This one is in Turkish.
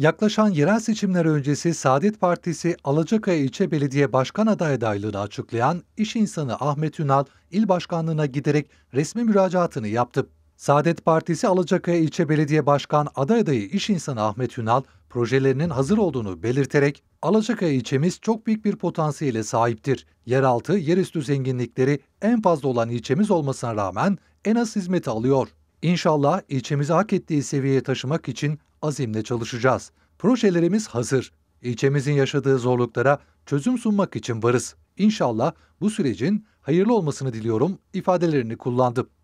Yaklaşan yerel seçimler öncesi Saadet Partisi Alacakaya İlçe Belediye Başkan Aday adaylığını açıklayan iş insanı Ahmet Ünal, il başkanlığına giderek resmi müracaatını yaptı. Saadet Partisi Alacakaya İlçe Belediye Başkan Aday Adayı iş insanı Ahmet Ünal, projelerinin hazır olduğunu belirterek, Alacakaya ilçemiz çok büyük bir potansiyele sahiptir. Yeraltı, yerüstü zenginlikleri en fazla olan ilçemiz olmasına rağmen en az hizmeti alıyor. İnşallah ilçemizi hak ettiği seviyeye taşımak için azimle çalışacağız. Projelerimiz hazır. İlçemizin yaşadığı zorluklara çözüm sunmak için varız. İnşallah bu sürecin hayırlı olmasını diliyorum ifadelerini kullandı.